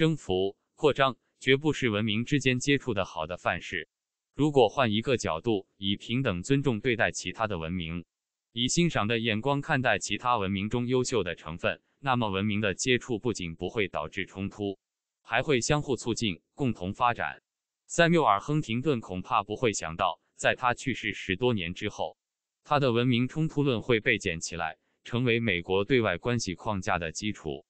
征服扩张绝不是文明之间接触的好的范式。如果换一个角度，以平等尊重对待其他的文明，以欣赏的眼光看待其他文明中优秀的成分，那么文明的接触不仅不会导致冲突，还会相互促进，共同发展。塞缪尔·亨廷顿恐怕不会想到，在他去世十多年之后，他的文明冲突论会被捡起来，成为美国对外关系框架的基础。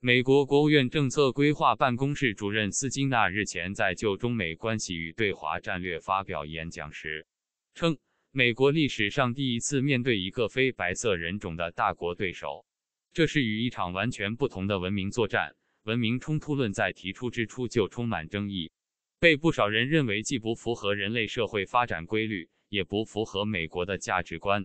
美国国务院政策规划办公室主任斯金纳日前在就中美关系与对华战略发表演讲时称，美国历史上第一次面对一个非白色人种的大国对手，这是与一场完全不同的文明作战。文明冲突论在提出之初就充满争议，被不少人认为既不符合人类社会发展规律，也不符合美国的价值观。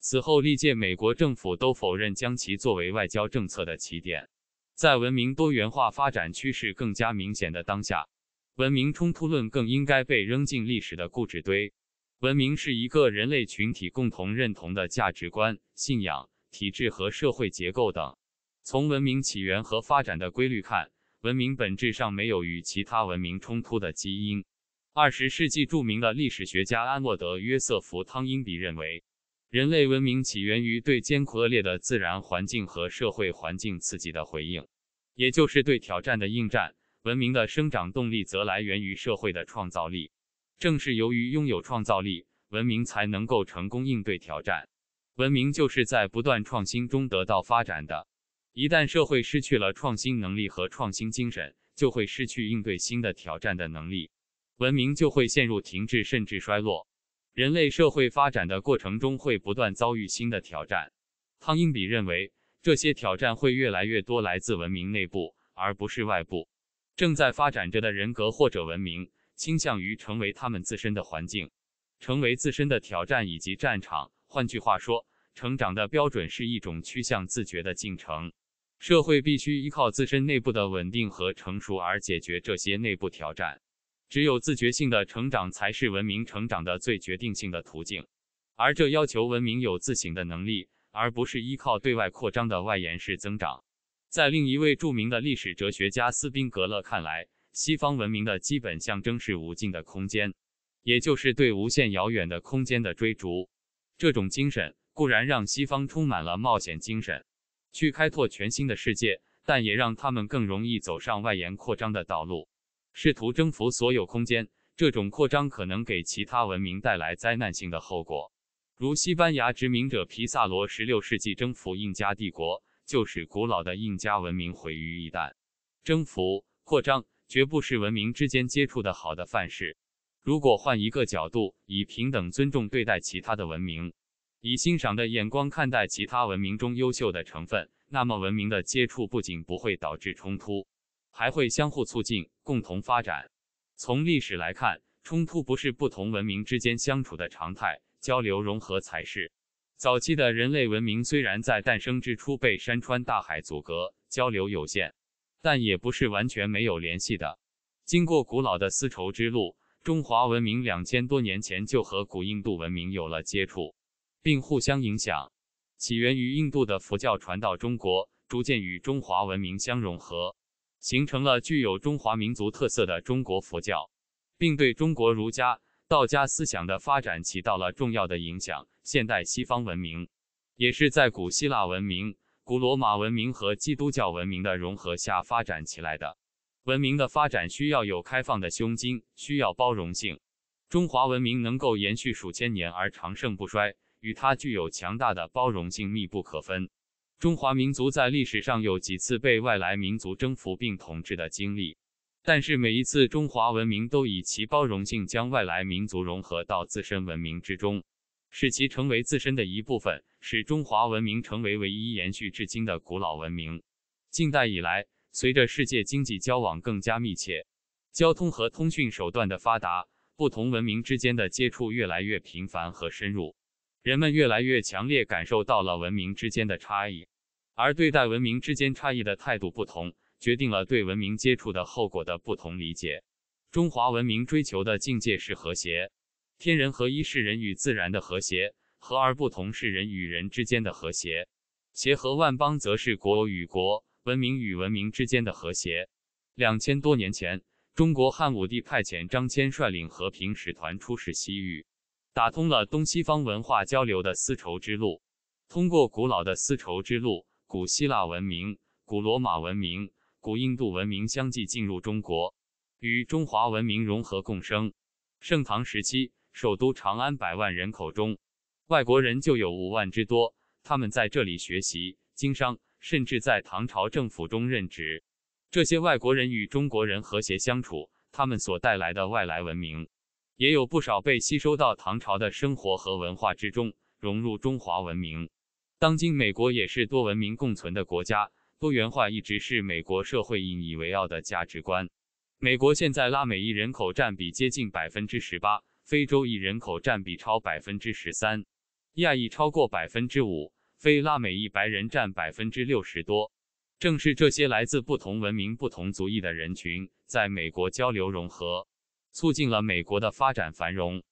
此后，历届美国政府都否认将其作为外交政策的起点。在文明多元化发展趋势更加明显的当下，文明冲突论更应该被扔进历史的固执堆。文明是一个人类群体共同认同的价值观、信仰、体制和社会结构等。从文明起源和发展的规律看，文明本质上没有与其他文明冲突的基因。二十世纪著名的历史学家安诺德·约瑟夫·汤因比认为，人类文明起源于对艰苦恶劣的自然环境和社会环境刺激的回应。也就是对挑战的应战，文明的生长动力则来源于社会的创造力。正是由于拥有创造力，文明才能够成功应对挑战。文明就是在不断创新中得到发展的。一旦社会失去了创新能力和创新精神，就会失去应对新的挑战的能力，文明就会陷入停滞甚至衰落。人类社会发展的过程中会不断遭遇新的挑战。汤因比认为。这些挑战会越来越多来自文明内部，而不是外部。正在发展着的人格或者文明倾向于成为他们自身的环境，成为自身的挑战以及战场。换句话说，成长的标准是一种趋向自觉的进程。社会必须依靠自身内部的稳定和成熟而解决这些内部挑战。只有自觉性的成长才是文明成长的最决定性的途径，而这要求文明有自省的能力。而不是依靠对外扩张的外延式增长。在另一位著名的历史哲学家斯宾格勒看来，西方文明的基本象征是无尽的空间，也就是对无限遥远的空间的追逐。这种精神固然让西方充满了冒险精神，去开拓全新的世界，但也让他们更容易走上外延扩张的道路，试图征服所有空间。这种扩张可能给其他文明带来灾难性的后果。如西班牙殖民者皮萨罗十六世纪征服印加帝国，就使古老的印加文明毁于一旦。征服扩张绝不是文明之间接触的好的范式。如果换一个角度，以平等尊重对待其他的文明，以欣赏的眼光看待其他文明中优秀的成分，那么文明的接触不仅不会导致冲突，还会相互促进，共同发展。从历史来看，冲突不是不同文明之间相处的常态。交流融合才是。早期的人类文明虽然在诞生之初被山川大海阻隔，交流有限，但也不是完全没有联系的。经过古老的丝绸之路，中华文明两千多年前就和古印度文明有了接触，并互相影响。起源于印度的佛教传到中国，逐渐与中华文明相融合，形成了具有中华民族特色的中国佛教，并对中国儒家。道家思想的发展起到了重要的影响。现代西方文明也是在古希腊文明、古罗马文明和基督教文明的融合下发展起来的。文明的发展需要有开放的胸襟，需要包容性。中华文明能够延续数千年而长盛不衰，与它具有强大的包容性密不可分。中华民族在历史上有几次被外来民族征服并统治的经历。但是每一次中华文明都以其包容性，将外来民族融合到自身文明之中，使其成为自身的一部分，使中华文明成为唯一延续至今的古老文明。近代以来，随着世界经济交往更加密切，交通和通讯手段的发达，不同文明之间的接触越来越频繁和深入，人们越来越强烈感受到了文明之间的差异，而对待文明之间差异的态度不同。决定了对文明接触的后果的不同理解。中华文明追求的境界是和谐，天人合一是人与自然的和谐，和而不同是人与人之间的和谐，协和万邦则是国与国、文明与文明之间的和谐。两千多年前，中国汉武帝派遣张骞率领和平使团出使西域，打通了东西方文化交流的丝绸之路。通过古老的丝绸之路，古希腊文明、古罗马文明。古印度文明相继进入中国，与中华文明融合共生。盛唐时期，首都长安百万人口中，外国人就有五万之多。他们在这里学习、经商，甚至在唐朝政府中任职。这些外国人与中国人和谐相处，他们所带来的外来文明，也有不少被吸收到唐朝的生活和文化之中，融入中华文明。当今美国也是多文明共存的国家。多元化一直是美国社会引以为傲的价值观。美国现在拉美裔人口占比接近百分之十八，非洲裔人口占比超百分之十三，亚裔超过百分之五，非拉美裔白人占百分之六十多。正是这些来自不同文明、不同族裔的人群在美国交流融合，促进了美国的发展繁荣。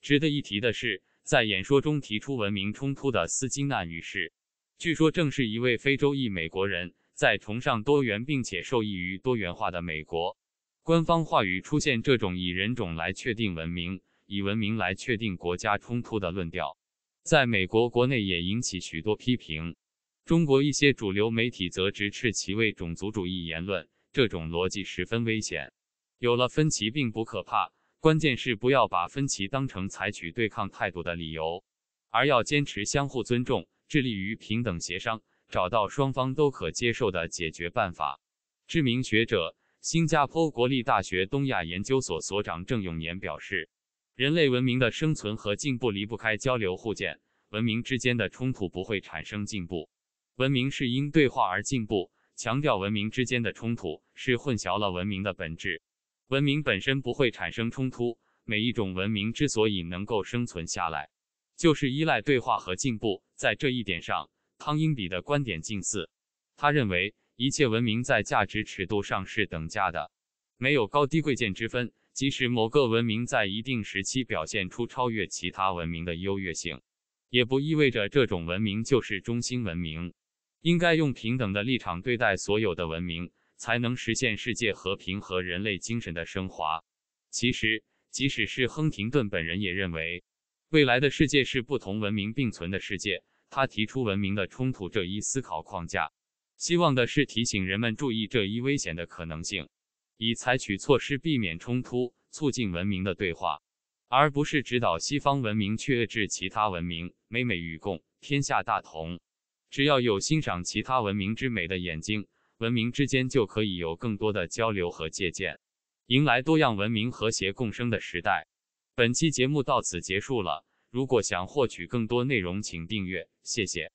值得一提的是，在演说中提出文明冲突的斯金纳女士，据说正是一位非洲裔美国人。在崇尚多元并且受益于多元化的美国，官方话语出现这种以人种来确定文明、以文明来确定国家冲突的论调，在美国国内也引起许多批评。中国一些主流媒体则直斥其为种族主义言论，这种逻辑十分危险。有了分歧并不可怕，关键是不要把分歧当成采取对抗态度的理由，而要坚持相互尊重，致力于平等协商。找到双方都可接受的解决办法。知名学者、新加坡国立大学东亚研究所所长郑永年表示：“人类文明的生存和进步离不开交流互鉴，文明之间的冲突不会产生进步。文明是因对话而进步，强调文明之间的冲突是混淆了文明的本质。文明本身不会产生冲突，每一种文明之所以能够生存下来，就是依赖对话和进步。在这一点上。”康因比的观点近似，他认为一切文明在价值尺度上是等价的，没有高低贵贱之分。即使某个文明在一定时期表现出超越其他文明的优越性，也不意味着这种文明就是中心文明。应该用平等的立场对待所有的文明，才能实现世界和平和人类精神的升华。其实，即使是亨廷顿本人也认为，未来的世界是不同文明并存的世界。他提出文明的冲突这一思考框架，希望的是提醒人们注意这一危险的可能性，以采取措施避免冲突，促进文明的对话，而不是指导西方文明去遏制其他文明。美美与共，天下大同。只要有欣赏其他文明之美的眼睛，文明之间就可以有更多的交流和借鉴，迎来多样文明和谐共生的时代。本期节目到此结束了。如果想获取更多内容，请订阅，谢谢。